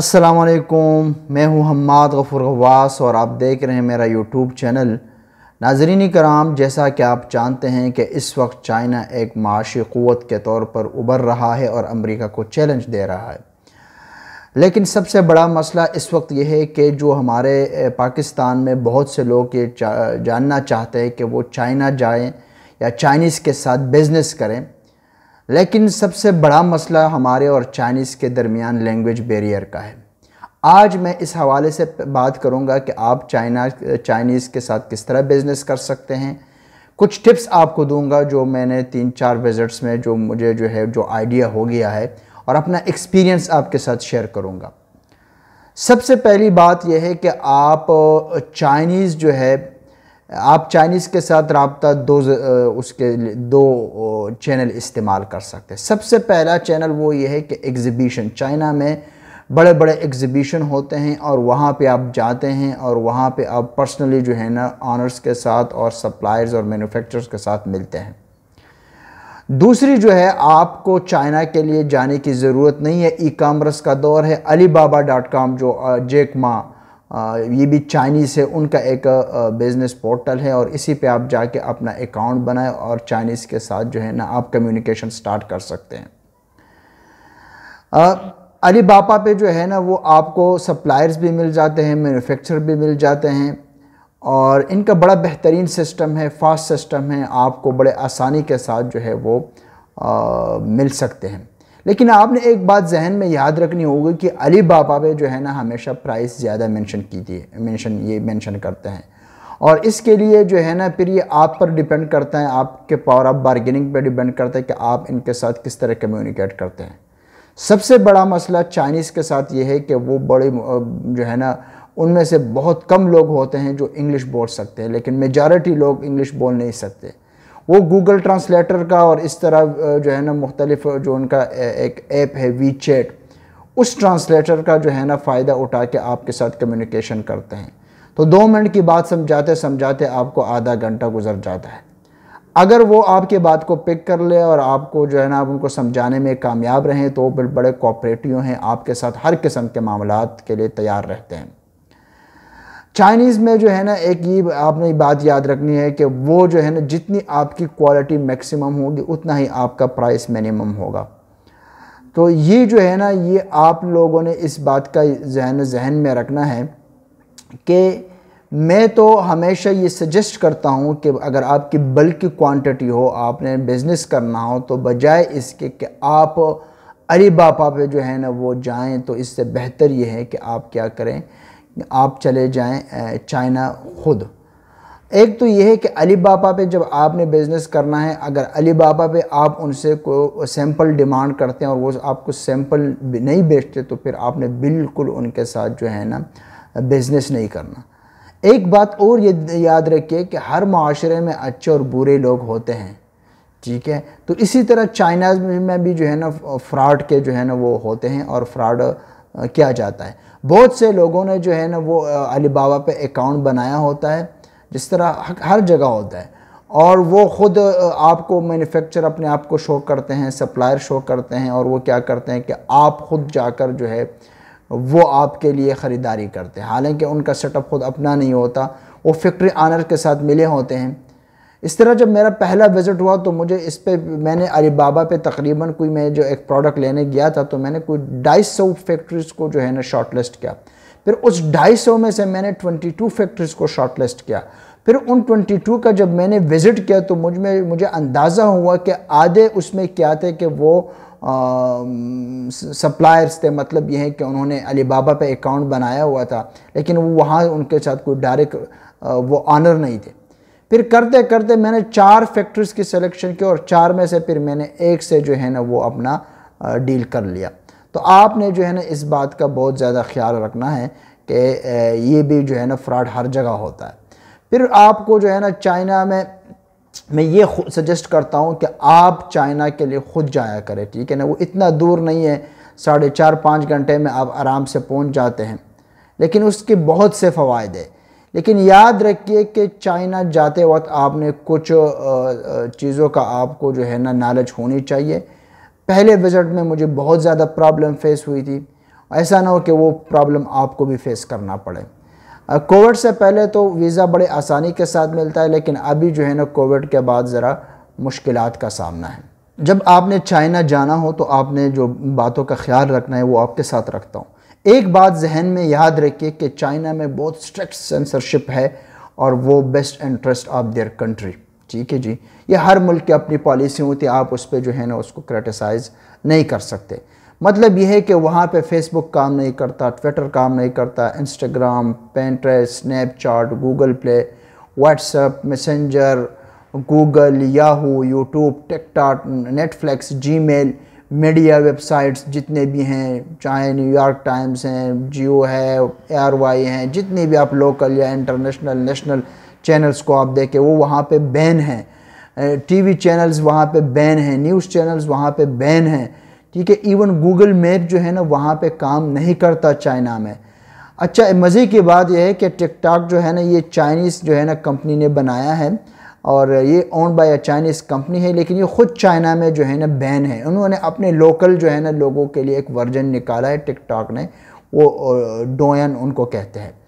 असलकुम मैं हूं हम्माद गफ़ुर गवास और आप देख रहे हैं मेरा यूट्यूब चैनल नाजरीन कराम जैसा कि आप जानते हैं कि इस वक्त चाइना एक माशी क़वत के तौर पर उभर रहा है और अमेरिका को चैलेंज दे रहा है लेकिन सबसे बड़ा मसला इस वक्त यह है कि जो हमारे पाकिस्तान में बहुत से लोग ये जानना चाहते हैं कि वो चाइना जाएँ या चाइनीज़ के साथ बिज़नेस करें लेकिन सबसे बड़ा मसला हमारे और चाइनीज़ के दरमियान लैंग्वेज बैरियर का है आज मैं इस हवाले से बात करूंगा कि आप चाइना चाइनीज़ के साथ किस तरह बिज़नेस कर सकते हैं कुछ टिप्स आपको दूंगा जो मैंने तीन चार विज़िट्स में जो मुझे जो है जो आइडिया हो गया है और अपना एक्सपीरियंस आपके साथ शेयर करूंगा सबसे पहली बात यह है कि आप चाइनीज़ जो है आप चाइनीज़ के साथ रबता दो उसके दो चैनल इस्तेमाल कर सकते हैं सबसे पहला चैनल वो ये है कि एग्ज़िबिशन चाइना में बड़े बड़े एग्ज़िबिशन होते हैं और वहाँ पे आप जाते हैं और वहाँ पे आप पर्सनली जो है ना ऑनर्स के साथ और सप्लायर्स और मैन्युफैक्चरर्स के साथ मिलते हैं दूसरी जो है आपको चाइना के लिए जाने की ज़रूरत नहीं है ई कामर्स का दौर है अली बाबा डॉट जो जेकमा ये भी चाइनीज़ है उनका एक बिज़नेस पोर्टल है और इसी पे आप जाके अपना अकाउंट बनाएं और चाइनीज़ के साथ जो है ना आप कम्युनिकेशन स्टार्ट कर सकते हैं अली बापा पे जो है ना वो आपको सप्लायर्स भी मिल जाते हैं मैनुफेक्चर भी मिल जाते हैं और इनका बड़ा बेहतरीन सिस्टम है फास्ट सिस्टम है आपको बड़े आसानी के साथ जो है वो आ, मिल सकते हैं लेकिन आपने एक बात जहन में याद रखनी होगी कि अली बाबा पे जो है ना हमेशा प्राइस ज़्यादा मेंशन की थी मेंशन ये मेंशन करते हैं और इसके लिए जो है ना फिर ये आप पर डिपेंड करता है आपके पावर ऑफ बार्गेनिंग पर डिपेंड करता है कि आप इनके साथ किस तरह कम्युनिकेट करते हैं सबसे बड़ा मसला चाइनीज़ के साथ ये है कि वो बड़े जो है ना उनमें से बहुत कम लोग होते हैं जो इंग्लिश बोल सकते हैं लेकिन मेजॉरिटी लोग इंग्लिश बोल नहीं सकते वो गूगल ट्रांसलेटर का और इस तरह जो है ना मुख्तलिफ जो उनका एक ऐप है वी चैट उस ट्रांसलेटर का जो है ना फ़ायदा उठा के आपके साथ कम्युनिकेशन करते हैं तो दो मिनट की बात समझाते समझाते आपको आधा घंटा गुजर जाता है अगर वो आपके बात को पिक कर ले और आपको जो है ना आप उनको समझाने में कामयाब रहें तो वो बड़े कोऑपरेटिव हैं आपके साथ हर किस्म के मामला के लिए तैयार रहते हैं चाइनीज़ में जो है ना एक ये आपने बात याद रखनी है कि वो जो है ना जितनी आपकी क्वालिटी मैक्सिमम होगी उतना ही आपका प्राइस मिनिमम होगा तो ये जो है ना ये आप लोगों ने इस बात का जहन जहन में रखना है कि मैं तो हमेशा ये सजेस्ट करता हूँ कि अगर आपकी बल्कि क्वांटिटी हो आपने बिज़नेस करना हो तो बजाय इसके कि आप अली बापा पे जो है ना वो जाएं तो इससे बेहतर ये है कि आप क्या करें आप चले जाएं चाइना खुद एक तो यह है कि अली बाबा पे जब आपने बिज़नेस करना है अगर अली बाबा पे आप उनसे को सैम्पल डिमांड करते हैं और वो आपको सैम्पल नहीं बेचते तो फिर आपने बिल्कुल उनके साथ जो है ना बिज़नेस नहीं करना एक बात और ये याद रखिए कि हर माशरे में अच्छे और बुरे लोग होते हैं ठीक है तो इसी तरह चाइना में भी जो है ना फ्रॉड के जो है ना वो होते हैं और फ्रॉड किया जाता है बहुत से लोगों ने जो है ना वो अलीबाबा पे अकाउंट बनाया होता है जिस तरह हर जगह होता है और वो ख़ुद आपको मैन्युफैक्चर अपने आप को शो करते हैं सप्लायर शो करते हैं और वो क्या करते हैं कि आप ख़ुद जाकर जो है वो आपके लिए ख़रीदारी करते हैं हालांकि उनका सेटअप खुद अपना नहीं होता वो फैक्ट्री आनर के साथ मिले होते हैं इस तरह जब मेरा पहला विज़िट हुआ तो मुझे इस पर मैंने अलीबाबा पे तकरीबन कोई मैं जो एक प्रोडक्ट लेने गया था तो मैंने कोई ढाई सौ फैक्ट्रीज़ को जो है ना शॉर्ट लिस्ट किया फिर उस ढाई सौ में से मैंने ट्वेंटी टू फैक्ट्रीज़ को शॉर्ट लिस्ट किया फिर उन ट्वेंटी टू का जब मैंने विज़िट किया तो मुझ में मुझे अंदाज़ा हुआ कि आधे उसमें क्या थे कि वो सप्लायर्स थे मतलब ये है कि उन्होंने अलीबाबा पे अकाउंट बनाया हुआ था लेकिन वो वहाँ उनके साथ कोई डायरेक्ट वो ऑनर नहीं थे फिर करते करते मैंने चार फैक्ट्रीज़ की सिलेक्शन की और चार में से फिर मैंने एक से जो है ना वो अपना डील कर लिया तो आपने जो है ना इस बात का बहुत ज़्यादा ख्याल रखना है कि ये भी जो है ना फ्रॉड हर जगह होता है फिर आपको जो है ना चाइना में मैं ये सजेस्ट करता हूँ कि आप चाइना के लिए ख़ुद जाया करें ठीक है ना वो इतना दूर नहीं है साढ़े चार पाँच घंटे में आप आराम से पहुँच जाते हैं लेकिन उसके बहुत से फ़वाद है लेकिन याद रखिए कि चाइना जाते वक्त आपने कुछ चीज़ों का आपको जो है ना नॉलेज होनी चाहिए पहले विज़िट में मुझे बहुत ज़्यादा प्रॉब्लम फेस हुई थी ऐसा ना हो कि वो प्रॉब्लम आपको भी फेस करना पड़े कोविड से पहले तो वीज़ा बड़े आसानी के साथ मिलता है लेकिन अभी जो है ना कोविड के बाद ज़रा मुश्किल का सामना है जब आपने चाइना जाना हो तो आपने जो बातों का ख्याल रखना है वो आपके साथ रखता हूँ एक बात जहन में याद रखिए कि चाइना में बहुत स्ट्रिक्ट सेंसरशिप है और वो best interest of their country ठीक है जी ये हर मुल्क की अपनी पॉलिसी होती है आप उस पर जो है ना उसको क्रिटिसाइज़ नहीं कर सकते मतलब यह है कि वहाँ पे फेसबुक काम नहीं करता ट्विटर काम नहीं करता Instagram Pinterest Snapchat Google Play WhatsApp Messenger Google Yahoo YouTube TikTok Netflix mail media websites जितने भी हैं चाहे न्यूयॉर्क टाइम्स हैं जियो है एर वाई हैं जितने भी आप लोकल या इंटरनेशनल नेशनल चैनल्स को आप देखें वो वहाँ पे बैन हैं टीवी चैनल्स वहाँ पे बैन हैं न्यूज़ चैनल्स वहाँ पे बैन हैं ठीक है इवन गूगल मैप जो है ना वहाँ पे काम नहीं करता चाइना में अच्छा मज़े की बात यह है कि टिकटॉक जो है ना ये चाइनीज़ जो है ना कंपनी ने बनाया है और ये own by a Chinese company है लेकिन ये ख़ुद चाइना में जो है ना बैन है उन्होंने अपने लोकल जो है ना लोगों के लिए एक वर्जन निकाला है टिकटॉक ने वो डोयन उनको कहते हैं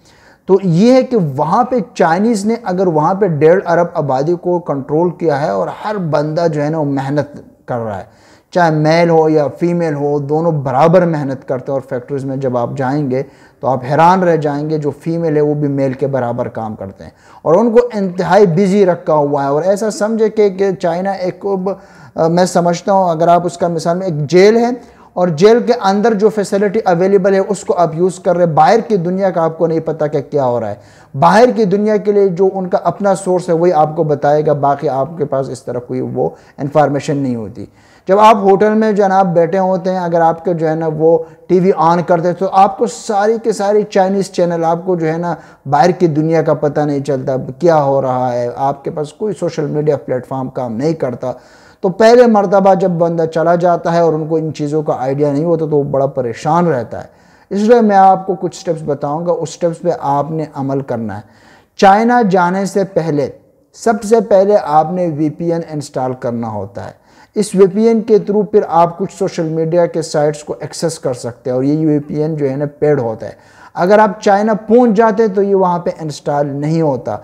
तो ये है कि वहाँ पे चाइनीज़ ने अगर वहाँ पे डेढ़ अरब आबादी को कंट्रोल किया है और हर बंदा जो है ना वो मेहनत कर रहा है चाहे मेल हो या फीमेल हो दोनों बराबर मेहनत करते हैं और फैक्ट्रीज़ में जब आप जाएंगे तो आप हैरान रह जाएंगे जो फीमेल है वो भी मेल के बराबर काम करते हैं और उनको इंतहाई बिजी रखा हुआ है और ऐसा समझे कि चाइना एक आ, मैं समझता हूँ अगर आप उसका मिसाल में एक जेल है और जेल के अंदर जो फैसिलिटी अवेलेबल है उसको आप यूज़ कर रहे हैं बाहर की दुनिया का आपको नहीं पता क्या क्या हो रहा है बाहर की दुनिया के लिए जो उनका अपना सोर्स है वही आपको बताएगा बाकी आपके पास इस तरह कोई वो इन्फॉर्मेशन नहीं होती जब आप होटल में जनाब बैठे होते हैं अगर आपके जो है ना वो टीवी ऑन करते हैं तो आपको सारी के सारी चाइनीज़ चैनल आपको जो है ना बाहर की दुनिया का पता नहीं चलता क्या हो रहा है आपके पास कोई सोशल मीडिया प्लेटफॉर्म काम नहीं करता तो पहले मरतबा जब बंदा चला जाता है और उनको इन चीज़ों का आइडिया नहीं होता तो वो बड़ा परेशान रहता है इसलिए मैं आपको कुछ स्टेप्स बताऊंगा उस स्टेप्स पे आपने अमल करना है चाइना जाने से पहले सबसे पहले आपने वीपीएन इंस्टॉल करना होता है इस वीपीएन के थ्रू फिर आप कुछ सोशल मीडिया के साइट्स को एक्सेस कर सकते हैं और ये वीपीएन जो है ना पेड होता है अगर आप चाइना पहुंच जाते तो ये वहाँ पे इंस्टॉल नहीं होता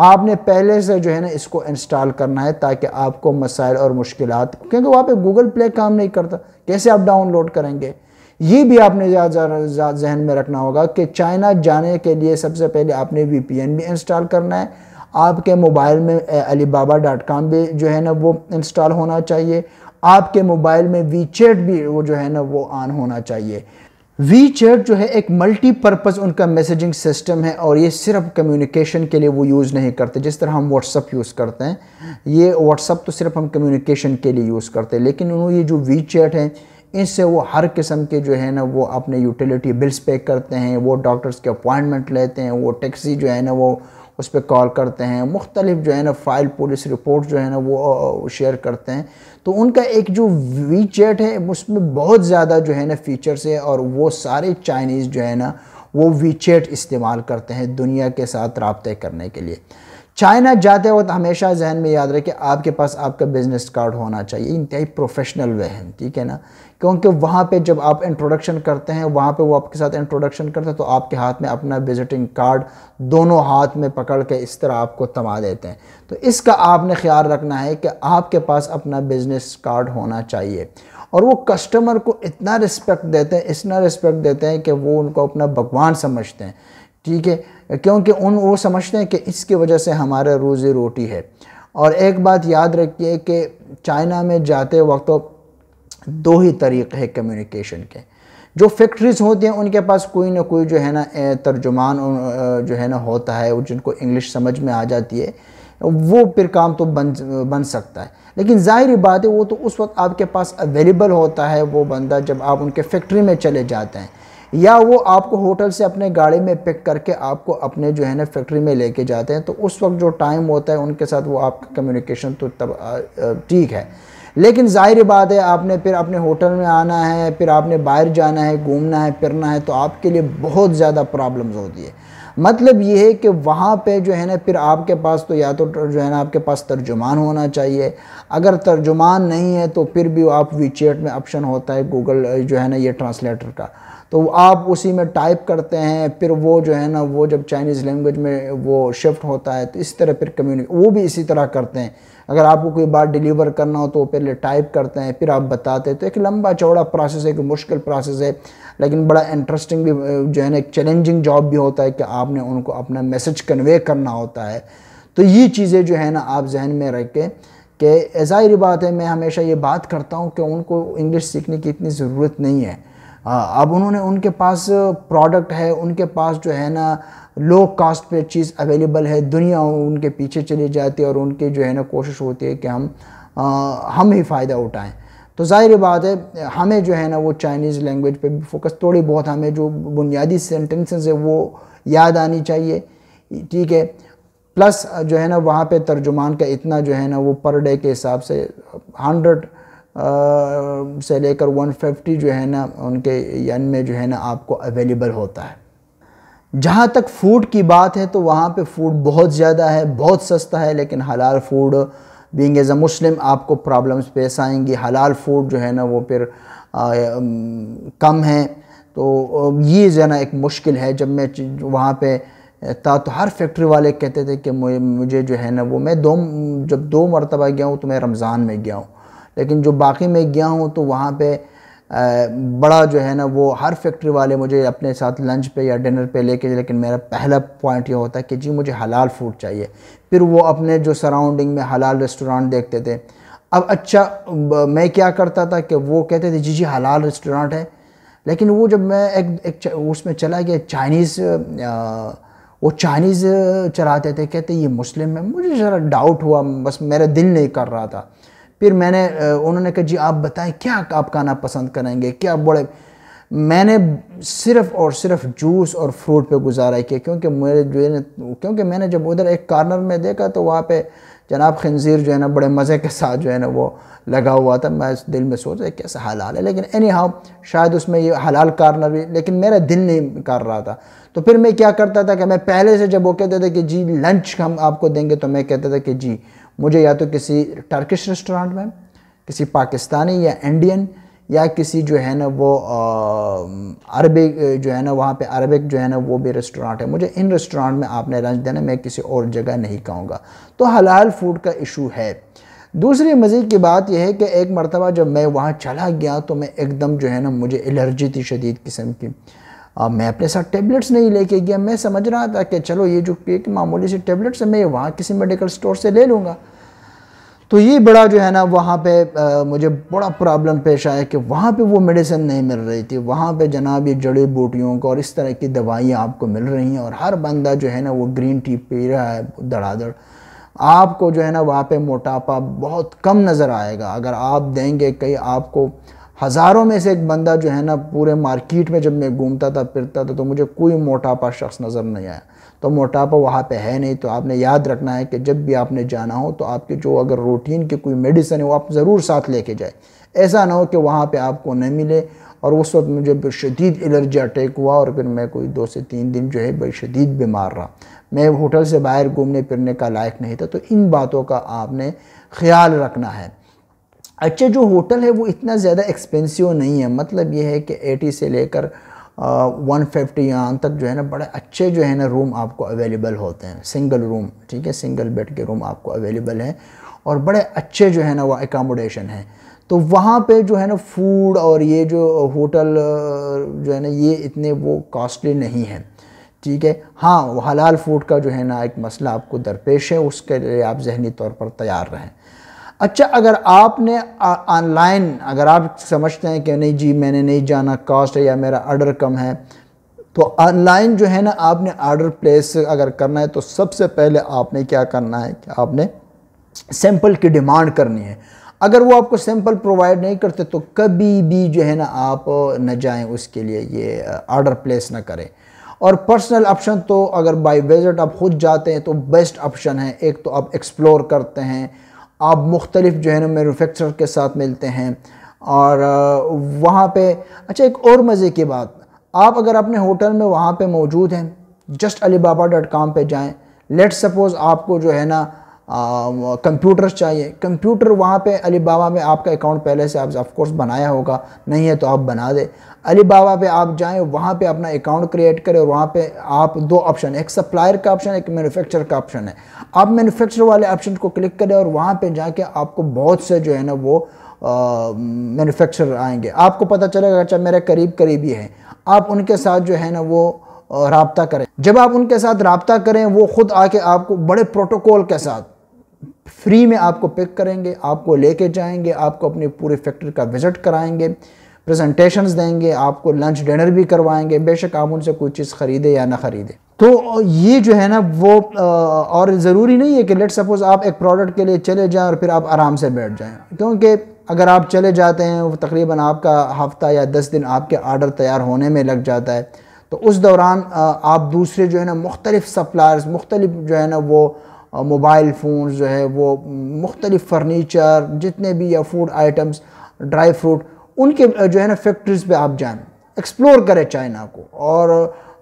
आपने पहले से जो है ना इसको इंस्टॉल करना है ताकि आपको मसाइल और मुश्किल क्योंकि वहाँ पर गूगल प्ले काम नहीं करता कैसे आप डाउनलोड करेंगे ये भी आपने ज़्यादा जहन में रखना होगा कि चाइना जाने के लिए सबसे पहले आपने एन भी इंस्टॉल करना है आपके मोबाइल में अली बाबा डॉट कॉम भी जो है ना वो इंस्टॉल होना चाहिए आपके मोबाइल में वी चैट भी वो जो है ना वो ऑन होना चाहिए वी चैट जो है एक मल्टीपर्पज़ उनका मैसेजिंग सिस्टम है और ये सिर्फ कम्युनिकेशन के लिए वो यूज़ नहीं करते जिस तरह हम व्हाट्सअप यूज़ करते हैं ये व्हाट्सअप तो सिर्फ हम कम्युनिकेशन के लिए यूज़ करते हैं लेकिन उन्होंने ये जो वी चैट हैं इनसे वो हर किस्म के जो है ना वो अपने यूटिलिटी बिल्स पे करते हैं वो डॉक्टर्स के अपॉइंटमेंट लेते हैं वो टैक्सी जो है ना वो उस पर कॉल करते हैं मुख्तलिफ जो है ना फाइल पुलिस रिपोर्ट जो है ना वो शेयर करते हैं तो उनका एक जो वी चैट है उसमें बहुत ज़्यादा जो है ना फीचर्स है और वो सारे चाइनीज़ जो है ना वो वी चैट इस्तेमाल करते हैं दुनिया के साथ रबते करने के लिए चाइना जाते वक्त हमेशा जहन में याद कि आपके पास आपका बिजनेस कार्ड होना चाहिए इंतहाई प्रोफेशनल वे है ठीक है ना क्योंकि वहाँ पे जब आप इंट्रोडक्शन करते हैं वहाँ पे वो आपके साथ इंट्रोडक्शन करते हैं तो आपके हाथ में अपना विजिटिंग कार्ड दोनों हाथ में पकड़ के इस तरह आपको थमा देते हैं तो इसका आपने ख्याल रखना है कि आपके पास अपना बिजनेस कार्ड होना चाहिए और वो कस्टमर को इतना रिस्पेक्ट देते हैं इतना रिस्पेक्ट देते हैं कि वो उनको अपना भगवान समझते हैं ठीक है क्योंकि उन वो समझते हैं कि इसकी वजह से हमारा रोज़ी रोटी है और एक बात याद रखिए कि चाइना में जाते वक्त तो दो ही तरीक़े हैं कम्युनिकेशन के जो फैक्ट्रीज़ होती हैं उनके पास कोई ना कोई जो है ना तर्जुमान जो है ना होता है जिनको इंग्लिश समझ में आ जाती है वो फिर काम तो बन बन सकता है लेकिन ज़ाहिर बात है वो तो उस वक्त आपके पास अवेलेबल होता है वो बंदा जब आप उनके फैक्ट्री में चले जाते हैं या वो आपको होटल से अपने गाड़ी में पिक करके आपको अपने जो है ना फैक्ट्री में लेके जाते हैं तो उस वक्त जो टाइम होता है उनके साथ वो आपका कम्युनिकेशन तो तब ठीक है लेकिन जाहिर बात है आपने फिर अपने होटल में आना है फिर आपने बाहर जाना है घूमना है फिरना है तो आपके लिए बहुत ज़्यादा प्रॉब्लम्स होती है मतलब ये है कि वहाँ पे जो है ना फिर आपके पास तो या तो जो है ना आपके पास तर्जुमान होना चाहिए अगर तर्जुमान नहीं है तो फिर भी आप वी में ऑप्शन होता है गूगल जो है ना ये ट्रांसलेटर का तो आप उसी में टाइप करते हैं फिर वो जो है ना वो जब चाइनीज़ लैंग्वेज में वो शिफ्ट होता है तो इस तरह फिर कम्युनिक वो भी इसी तरह करते हैं अगर आपको कोई बात डिलीवर करना हो तो वो पहले टाइप करते हैं फिर आप बताते हैं तो एक लंबा चौड़ा प्रोसेस है एक मुश्किल प्रोसेस है लेकिन बड़ा इंटरेस्टिंग भी जो है ना एक चैलेंजिंग जॉब भी होता है कि आपने उनको अपना मैसेज कन्वे करना होता है तो ये चीज़ें जो है ना आप जहन में रख के कि ज़ाहिर बात है मैं हमेशा ये बात करता हूँ कि उनको इंग्लिश सीखने की इतनी ज़रूरत नहीं है हाँ, अब उन्होंने उनके पास प्रोडक्ट है उनके पास जो है ना लो कास्ट पे चीज़ अवेलेबल है दुनिया उनके पीछे चली जाती है और उनकी जो है ना कोशिश होती है कि हम आ, हम ही फ़ायदा उठाएं तो ज़ाहिर बात है हमें जो है ना वो चाइनीज़ लैंग्वेज पे भी फोकस थोड़ी बहुत हमें जो बुनियादी सेंटेंसेस है वो याद आनी चाहिए ठीक है प्लस जो है ना वहाँ पे तर्जुमान का इतना जो है ना वो पर डे के हिसाब से हंड्रेड से लेकर 150 जो है ना उनके यन में जो है ना आपको अवेलेबल होता है जहाँ तक फूड की बात है तो वहाँ पे फूड बहुत ज़्यादा है बहुत सस्ता है लेकिन हलाल food being as a Muslim आपको प्रॉब्लम्स पेश आएंगी हलाल फूड जो है ना वो फिर आ, कम है तो ये ना एक मुश्किल है जब मैं वहाँ पे था तो हर फैक्ट्री वाले कहते थे कि मुझे जो है ना वो मैं दो जब दो मरतबा गया हूँ तो मैं रमज़ान में गया हूँ लेकिन जो बाकी मैं गया हूँ तो वहाँ पे बड़ा जो है ना वो हर फैक्ट्री वाले मुझे अपने साथ लंच पे या डिनर पे लेके लेकिन मेरा पहला पॉइंट ये होता है कि जी मुझे हलाल फूड चाहिए फिर वो अपने जो सराउंडिंग में हलाल रेस्टोरेंट देखते थे अब अच्छा मैं क्या करता था कि वो कहते थे जी जी हलाल रेस्टोरेंट है लेकिन वो जब मैं एक, एक उसमें चला गया चाइनीज़ वो चाइनीज़ चलाते थे कहते ये मुस्लिम है मुझे ज़रा डाउट हुआ बस मेरा दिल नहीं कर रहा था फिर मैंने उन्होंने कहा जी आप बताएं क्या आप खाना पसंद करेंगे क्या बड़े मैंने सिर्फ और सिर्फ जूस और फ्रूट पे गुजारा किया क्योंकि मेरे जो है क्योंकि मैंने जब उधर एक कार्नर में देखा तो वहाँ पे जनाब खनजीर जो है ना बड़े मज़े के साथ जो है ना वो लगा हुआ था मैं दिल में सोच रहा कैसा हलाल है लेकिन एनी हाउ शायद उसमें ये हलाल कार्नर भी लेकिन मेरा दिल नहीं कर रहा था तो फिर मैं क्या करता था कि मैं पहले से जब वो कहते थे कि जी लंच हम आपको देंगे तो मैं कहता था कि जी मुझे या तो किसी टर्किश रेस्टोरेंट में किसी पाकिस्तानी या इंडियन या किसी जो है ना वो अरबिक जो है ना वहाँ पे अरबिक जो है ना वो भी रेस्टोरेंट है मुझे इन रेस्टोरेंट में आपने लंच देना मैं किसी और जगह नहीं कहूँगा तो हलाल फूड का इशू है दूसरी मज़ीद की बात यह है कि एक मरतबा जब मैं वहाँ चला गया तो मैं एकदम जो है ना मुझे एलर्जी थी शदीद किस्म की अब मैं अपने साथ टेबलेट्स नहीं लेके गया मैं समझ रहा था कि चलो ये जो एक मामूली सी टेबलेट्स है मैं वहाँ किसी मेडिकल स्टोर से ले लूँगा तो ये बड़ा जो है ना वहाँ पे आ, मुझे बड़ा प्रॉब्लम पेश आया कि वहाँ पे वो मेडिसिन नहीं मिल रही थी वहाँ पे जनाब ये जड़ी बूटियों को और इस तरह की दवाइयाँ आपको मिल रही हैं और हर बंदा जो है ना वो ग्रीन टी पी रहा है धड़ाधड़ आपको जो है ना वहाँ पे मोटापा बहुत कम नज़र आएगा अगर आप देंगे कहीं आपको हज़ारों में से एक बंदा जो है ना पूरे मार्केट में जब मैं घूमता था फिरता था तो मुझे कोई मोटापा शख्स नज़र नहीं आया तो मोटापा वहाँ पे है नहीं तो आपने याद रखना है कि जब भी आपने जाना हो तो आपके जो अगर रूटीन की कोई मेडिसिन है वो आप ज़रूर साथ लेके जाए ऐसा ना हो कि वहाँ पे आपको न मिले और उस वक्त मुझे शदीद एलर्जी अटैक हुआ और फिर मैं कोई दो से तीन दिन जो है बड़ी शदीद बीमार रहा मैं होटल से बाहर घूमने फिरने का लायक नहीं था तो इन बातों का आपने ख्याल रखना है अच्छा जो होटल है वो इतना ज़्यादा एक्सपेंसिव नहीं है मतलब ये है कि एटी से लेकर वन फिफ्टी यहाँ तक जो है ना बड़े अच्छे जो है ना रूम आपको अवेलेबल होते हैं सिंगल रूम ठीक है सिंगल बेड के रूम आपको अवेलेबल है और बड़े अच्छे जो है ना वो एकामोडेशन है तो वहाँ पे जो है ना फूड और ये जो होटल जो है ना ये इतने वो कॉस्टली नहीं है ठीक है हाँ हलाल फूड का जो है ना एक मसला आपको दरपेश है उसके लिए आप जहनी तौर पर तैयार रहें अच्छा अगर आपने ऑनलाइन अगर आप समझते हैं कि नहीं जी मैंने नहीं जाना कॉस्ट है या मेरा आर्डर कम है तो ऑनलाइन जो है ना आपने आर्डर प्लेस अगर करना है तो सबसे पहले आपने क्या करना है कि आपने सैंपल की डिमांड करनी है अगर वो आपको सैंपल प्रोवाइड नहीं करते तो कभी भी जो है ना आप न जाएं उसके लिए ये आर्डर प्लेस ना करें और पर्सनल ऑप्शन तो अगर बाय विजिट आप खुद जाते हैं तो बेस्ट ऑप्शन है एक तो आप एक्सप्लोर करते हैं आप मुख्तलिफ जो है ना मैनुफेक्चर के साथ मिलते हैं और वहाँ पर अच्छा एक और मज़े की बात आप अगर अपने होटल में वहाँ पर मौजूद हैं just Alibaba dot com पर जाएँ लेट सपोज़ आपको जो है ना कंप्यूटर चाहिए कंप्यूटर वहाँ पे अलीबाबा में आपका अकाउंट पहले से आप ऑफकोर्स बनाया होगा नहीं है तो आप बना दें अलीबाबा पे आप जाएं वहाँ पे अपना अकाउंट क्रिएट करें और वहाँ पे आप दो ऑप्शन एक सप्लायर का ऑप्शन एक मैन्युफैक्चरर का ऑप्शन है आप मैन्युफैक्चरर वाले ऑप्शन को क्लिक करें और वहाँ पर जाके आपको बहुत से जो है ना वो मैनुफेक्चर आएँगे आपको पता चलेगा अच्छा मेरे करीब करीबी हैं आप उनके साथ जो है ना वो रबता करें जब आप उनके साथ रबता करें वो ख़ुद आके आपको बड़े प्रोटोकॉल के साथ फ्री में आपको पिक करेंगे आपको लेके जाएंगे आपको अपने पूरे फैक्ट्री का विज़िट कराएंगे प्रेजेंटेशंस देंगे आपको लंच डिनर भी करवाएंगे बेशक आप उनसे कोई चीज़ ख़रीदे या ना ख़रीदे तो ये जो है ना वो और ज़रूरी नहीं है कि लेट सपोज़ आप एक प्रोडक्ट के लिए चले जाएं और फिर आप आराम से बैठ जाएं क्योंकि अगर आप चले जाते हैं वो तकरीबन आपका हफ़्ता या दस दिन आपके आर्डर तैयार होने में लग जाता है तो उस दौरान आप दूसरे जो है ना मुख्तलिफ़ सप्लायर्स मुख्तलिफ जो है ना वो मोबाइल फ़ोन जो है वो मुख्तलिफ़ फर्नीचर जितने भी या फूड आइटम्स ड्राई फ्रूट उनके जो है ना फैक्ट्रीज़ पे आप जाएं एक्सप्लोर करें चाइना को और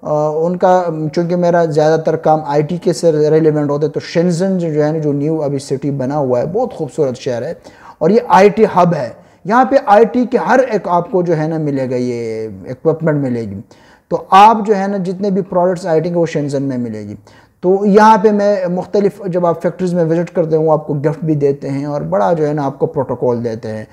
आ, उनका चूँकि मेरा ज़्यादातर काम आईटी के से रेलिवेंट होता है तो शेंजन जो है ना जो न्यू अभी सिटी बना हुआ है बहुत खूबसूरत शहर है और ये टी हब है यहाँ पे टी के हर एक आपको जो है ना मिलेगा ये इक्वमेंट मिलेगी तो आप जो है ना जितने भी प्रोडक्ट्स आईटी के वो शेंजन में मिलेगी तो यहाँ पे मैं मुख्तलिफ जब आप फैक्ट्रीज़ में विज़िट करते हूँ आपको गिफ्ट भी देते हैं और बड़ा जो है ना आपको प्रोटोकॉल देते हैं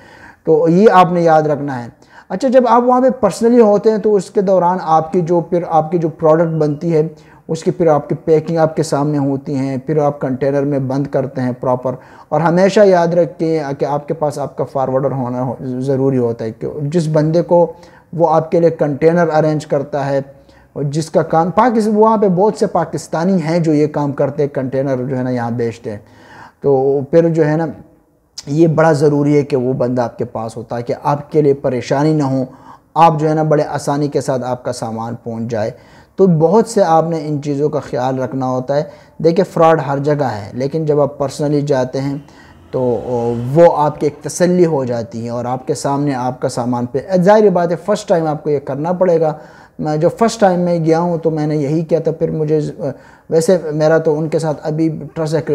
तो ये आपने याद रखना है अच्छा जब आप वहाँ पे पर्सनली होते हैं तो उसके दौरान आपकी जो फिर आपकी जो प्रोडक्ट बनती है उसकी फिर आपकी पैकिंग आपके सामने होती हैं फिर आप कंटेनर में बंद करते हैं प्रॉपर और हमेशा याद रखें कि आपके पास आपका फारवर्डर होना ज़रूरी होता है कि जिस बंदे को वो आपके लिए कंटेनर अरेंज करता है और जिसका काम पाकिस्तान वहाँ पे बहुत से पाकिस्तानी हैं जो ये काम करते हैं कंटेनर जो है ना यहाँ बेचते हैं तो फिर जो है ना ये बड़ा ज़रूरी है कि वो बंदा आपके पास हो ताकि आपके लिए परेशानी ना हो आप जो है ना बड़े आसानी के साथ आपका सामान पहुँच जाए तो बहुत से आपने इन चीज़ों का ख्याल रखना होता है देखिए फ्रॉड हर जगह है लेकिन जब आप पर्सनली जाते हैं तो वो आपकी एक तसली हो जाती है और आपके सामने आपका सामान पे जाहिर बात है फ़र्स्ट टाइम आपको ये करना पड़ेगा मैं जो फ़र्स्ट टाइम मैं गया हूँ तो मैंने यही किया था फिर मुझे वैसे मेरा तो उनके साथ अभी ट्रस्ट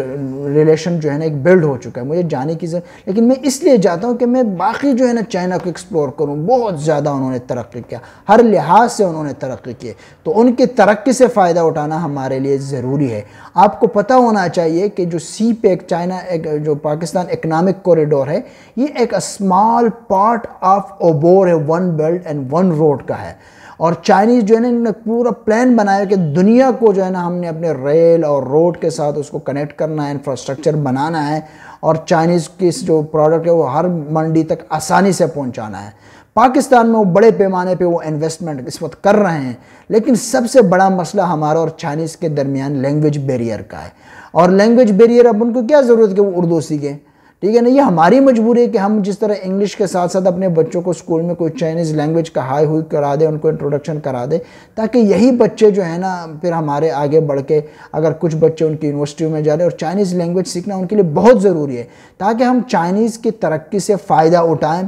रिलेशन जो है ना एक बिल्ड हो चुका है मुझे जाने की जरूरत लेकिन मैं इसलिए जाता हूँ कि मैं बाकी जो है ना चाइना को एक्सप्लोर करूँ बहुत ज़्यादा उन्होंने तरक्की किया हर लिहाज से उन्होंने तरक्की की तो उनकी तरक्की से फ़ायदा उठाना हमारे लिए ज़रूरी है आपको पता होना चाहिए कि जो सी पैक चाइना एक जो पाकिस्तान इकनॉमिक कॉरिडोर है ये एक स्मॉल पार्ट ऑफ ओबोर है one belt and one road का है और चाइनीज़ जो है ना इन्होंने पूरा प्लान बनाया कि दुनिया को जो है ना हमने अपने रेल और रोड के साथ उसको कनेक्ट करना है इंफ्रास्ट्रक्चर बनाना है और चाइनीज़ की जो प्रोडक्ट है वो हर मंडी तक आसानी से पहुंचाना है पाकिस्तान में वो बड़े पैमाने पे वो इन्वेस्टमेंट इस वक्त कर रहे हैं लेकिन सबसे बड़ा मसला हमारा और चाइनीज़ के दरमियान लैंग्वेज बैरियर का है और लैंग्वेज बैरियर अब उनको क्या ज़रूरत है कि वो उर्दू सीखें ठीक है ना ये हमारी मजबूरी है कि हम जिस तरह इंग्लिश के साथ साथ अपने बच्चों को स्कूल में कोई चाइनीज़ लैंग्वेज का हाई हुई करा दें उनको इंट्रोडक्शन करा दें ताकि यही बच्चे जो है ना फिर हमारे आगे बढ़ के अगर कुछ बच्चे उनकी यूनिवर्सिटी में जा रहे और चाइनीज़ लैंग्वेज सीखना उनके लिए बहुत ज़रूरी है ताकि हम चाइनीज़ की तरक्की से फ़ायदा उठाएँ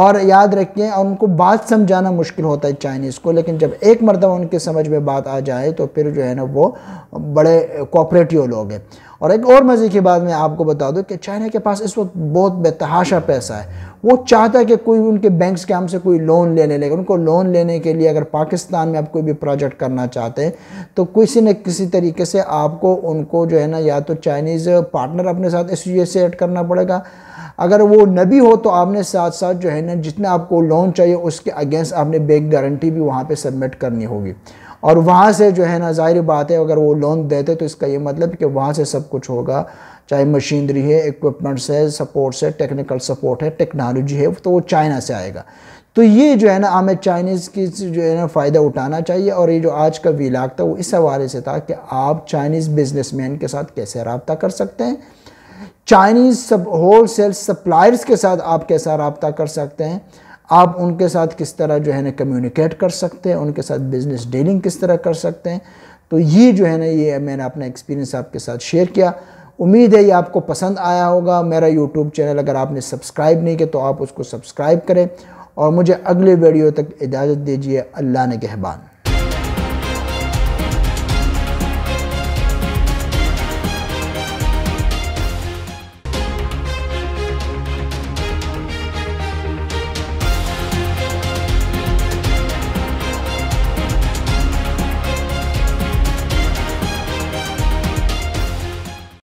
और याद रखें और उनको बात समझाना मुश्किल होता है चाइनीज़ को लेकिन जब एक मरतबा उनके समझ में बात आ जाए तो फिर जो है ना वो बड़े कोऑपरेटिव लोग हैं और एक और मज़े की बात मैं आपको बता दूँ कि चाइना के पास इस वक्त बहुत बेतहाशा पैसा है वो चाहता है कि कोई उनके बैंक के हमसे कोई लोन लेने लगे उनको लोन लेने के लिए अगर पाकिस्तान में आप कोई भी प्रोजेक्ट करना चाहते हैं तो किसी न किसी तरीके से आपको उनको जो है ना या तो चाइनीज़ पार्टनर अपने साथ एसोसिएट करना पड़ेगा अगर वो न भी हो तो आपने साथ साथ जो है ना जितना आपको लोन चाहिए उसके अगेंस्ट आपने बैंक गारंटी भी वहाँ पर सबमिट करनी होगी और वहाँ से जो है ना ज़ाहिर बात है अगर वो लोन देते तो इसका ये मतलब कि वहाँ से सब कुछ होगा चाहे मशीनरी है इक्विपमेंट्स है सपोर्ट्स है टेक्निकल सपोर्ट है टेक्नोलॉजी है तो वो चाइना से आएगा तो ये जो है ना हमें चाइनीज़ की जो है ना फ़ायदा उठाना चाहिए और ये जो आज का विलाग था वो इस हवाले से था कि आप चाइनीज़ बिजनेसमैन के साथ कैसे रबता कर सकते हैं चाइनीज़ सब होल सेल सप्लायर्स के साथ आप कैसा रबता कर सकते हैं आप उनके साथ किस तरह जो है ना कम्युनिकेट कर सकते हैं उनके साथ बिज़नेस डीलिंग किस तरह कर सकते हैं तो ये जो है ना ये मैंने अपना एक्सपीरियंस आपके साथ शेयर किया उम्मीद है ये आपको पसंद आया होगा मेरा यूट्यूब चैनल अगर आपने सब्सक्राइब नहीं किया तो आप उसको सब्सक्राइब करें और मुझे अगले वीडियो तक इजाज़त दीजिए अल्लाह ने कहबान